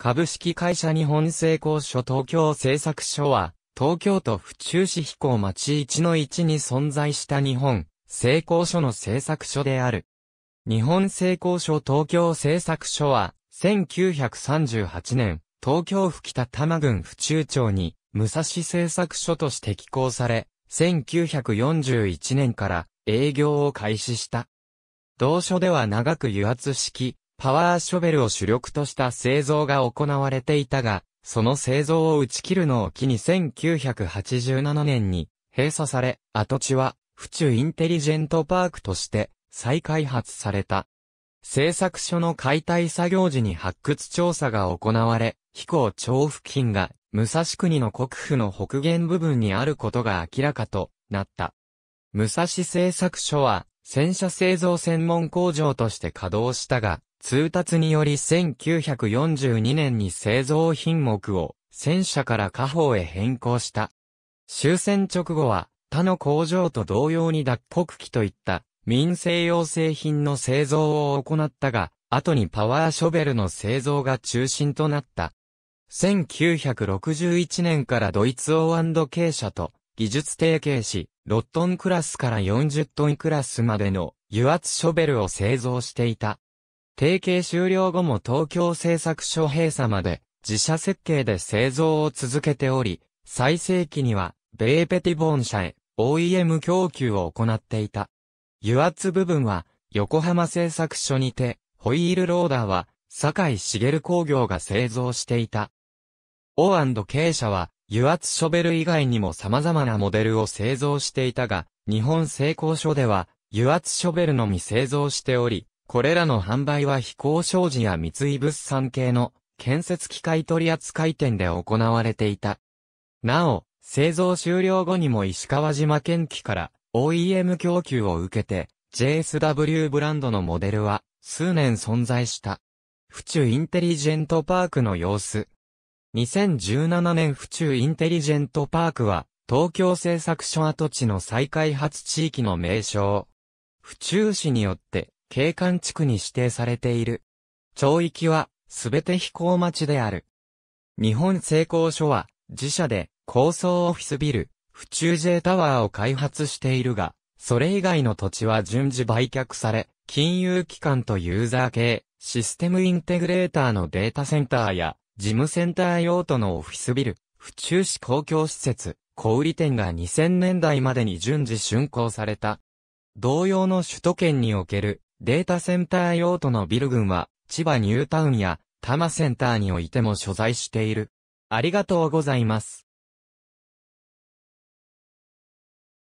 株式会社日本製鋼所東京製作所は、東京都府中市飛行町1の1に存在した日本製鋼所の製作所である。日本製鋼所東京製作所は、1938年、東京府北多摩郡府中町に、武蔵製作所として寄港され、1941年から営業を開始した。同所では長く油圧式、パワーショベルを主力とした製造が行われていたが、その製造を打ち切るのを機に1987年に閉鎖され、跡地は府中インテリジェントパークとして再開発された。製作所の解体作業時に発掘調査が行われ、飛行町付近が武蔵国の国府の北限部分にあることが明らかとなった。武蔵製作所は戦車製造専門工場として稼働したが、通達により1942年に製造品目を戦車から家宝へ変更した。終戦直後は他の工場と同様に脱穀機といった民生用製品の製造を行ったが、後にパワーショベルの製造が中心となった。1961年からドイツオー経営社と技術提携し、ロットンクラスから40トンクラスまでの油圧ショベルを製造していた。提携終了後も東京製作所閉鎖まで自社設計で製造を続けており、最盛期にはベーペティボーン社へ OEM 供給を行っていた。油圧部分は横浜製作所にてホイールローダーは、堺茂工業が製造していた。O&K 社は、油圧ショベル以外にも様々なモデルを製造していたが、日本製鋼所では油圧ショベルのみ製造しており、これらの販売は飛行商事や三井物産系の建設機械取扱店で行われていた。なお、製造終了後にも石川島県機から OEM 供給を受けて JSW ブランドのモデルは数年存在した。府中インテリジェントパークの様子、2017年府中インテリジェントパークは、東京製作所跡地の再開発地域の名称。府中市によって、景観地区に指定されている。町域は、すべて飛行町である。日本成功所は、自社で、高層オフィスビル、府中 J タワーを開発しているが、それ以外の土地は順次売却され、金融機関とユーザー系、システムインテグレーターのデータセンターや、事務センター用途のオフィスビル、府中市公共施設、小売店が2000年代までに順次竣工された。同様の首都圏におけるデータセンター用途のビル群は、千葉ニュータウンや多摩センターにおいても所在している。ありがとうございます。